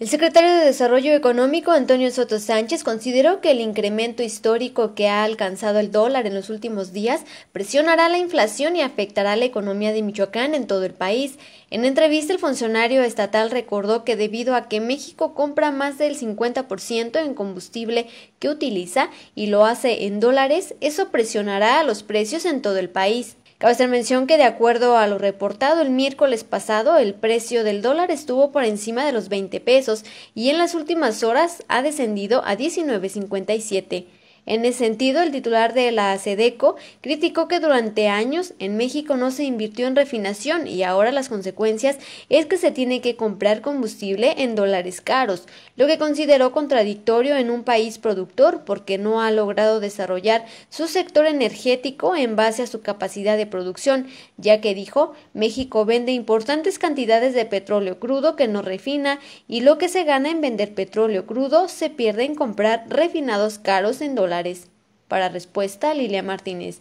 El secretario de Desarrollo Económico, Antonio Soto Sánchez, consideró que el incremento histórico que ha alcanzado el dólar en los últimos días presionará la inflación y afectará la economía de Michoacán en todo el país. En entrevista, el funcionario estatal recordó que debido a que México compra más del 50% en combustible que utiliza y lo hace en dólares, eso presionará a los precios en todo el país. Cabe hacer mención que de acuerdo a lo reportado el miércoles pasado, el precio del dólar estuvo por encima de los 20 pesos y en las últimas horas ha descendido a 19.57. En ese sentido, el titular de la SEDECO criticó que durante años en México no se invirtió en refinación y ahora las consecuencias es que se tiene que comprar combustible en dólares caros, lo que consideró contradictorio en un país productor porque no ha logrado desarrollar su sector energético en base a su capacidad de producción, ya que dijo, México vende importantes cantidades de petróleo crudo que no refina y lo que se gana en vender petróleo crudo se pierde en comprar refinados caros en dólares para respuesta, Lilia Martínez.